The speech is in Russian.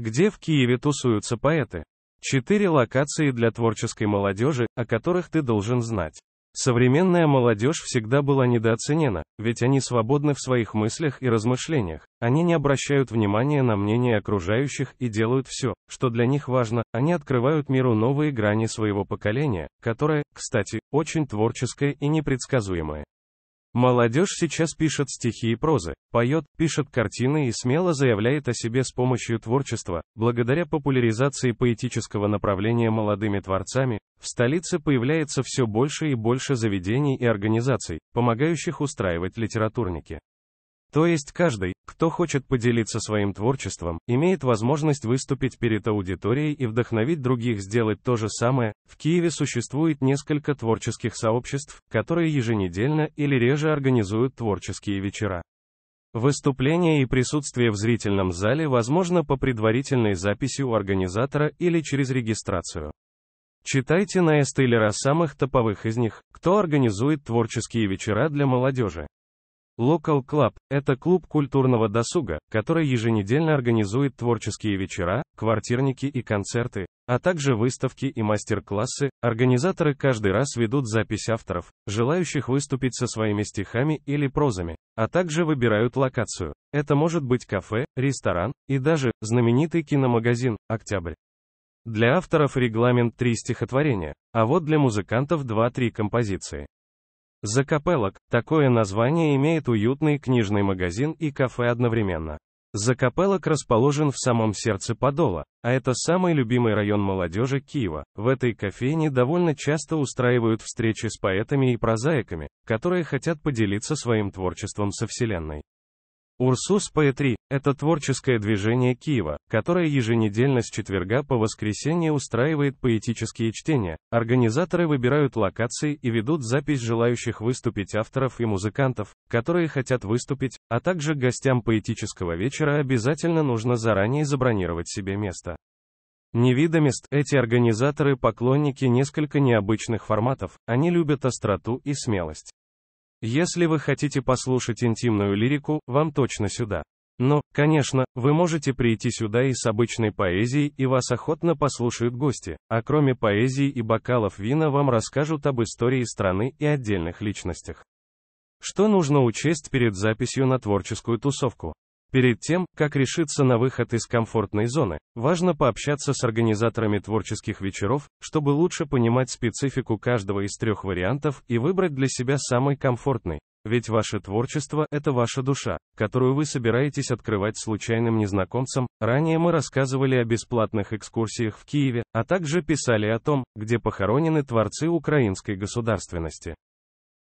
Где в Киеве тусуются поэты? Четыре локации для творческой молодежи, о которых ты должен знать. Современная молодежь всегда была недооценена, ведь они свободны в своих мыслях и размышлениях, они не обращают внимания на мнение окружающих и делают все, что для них важно, они открывают миру новые грани своего поколения, которое, кстати, очень творческое и непредсказуемое. Молодежь сейчас пишет стихи и прозы, поет, пишет картины и смело заявляет о себе с помощью творчества. Благодаря популяризации поэтического направления молодыми творцами, в столице появляется все больше и больше заведений и организаций, помогающих устраивать литературники. То есть каждый, кто хочет поделиться своим творчеством, имеет возможность выступить перед аудиторией и вдохновить других сделать то же самое. В Киеве существует несколько творческих сообществ, которые еженедельно или реже организуют творческие вечера. Выступление и присутствие в зрительном зале возможно по предварительной записи у организатора или через регистрацию. Читайте на Эстейлера самых топовых из них, кто организует творческие вечера для молодежи. Local Club – это клуб культурного досуга, который еженедельно организует творческие вечера, квартирники и концерты, а также выставки и мастер-классы. Организаторы каждый раз ведут запись авторов, желающих выступить со своими стихами или прозами, а также выбирают локацию. Это может быть кафе, ресторан и даже знаменитый киномагазин «Октябрь». Для авторов регламент три стихотворения, а вот для музыкантов два-три композиции. Закапелок – такое название имеет уютный книжный магазин и кафе одновременно. Закапелок расположен в самом сердце Подола, а это самый любимый район молодежи Киева. В этой кофейне довольно часто устраивают встречи с поэтами и прозаиками, которые хотят поделиться своим творчеством со Вселенной. Урсус поэтри это творческое движение Киева, которое еженедельно с четверга по воскресенье устраивает поэтические чтения. Организаторы выбирают локации и ведут запись желающих выступить авторов и музыкантов, которые хотят выступить, а также гостям поэтического вечера обязательно нужно заранее забронировать себе место. Невидомость – эти организаторы поклонники несколько необычных форматов, они любят остроту и смелость. Если вы хотите послушать интимную лирику, вам точно сюда. Но, конечно, вы можете прийти сюда и с обычной поэзией, и вас охотно послушают гости, а кроме поэзии и бокалов вина вам расскажут об истории страны и отдельных личностях. Что нужно учесть перед записью на творческую тусовку? Перед тем, как решиться на выход из комфортной зоны, важно пообщаться с организаторами творческих вечеров, чтобы лучше понимать специфику каждого из трех вариантов и выбрать для себя самый комфортный. Ведь ваше творчество – это ваша душа, которую вы собираетесь открывать случайным незнакомцам. Ранее мы рассказывали о бесплатных экскурсиях в Киеве, а также писали о том, где похоронены творцы украинской государственности.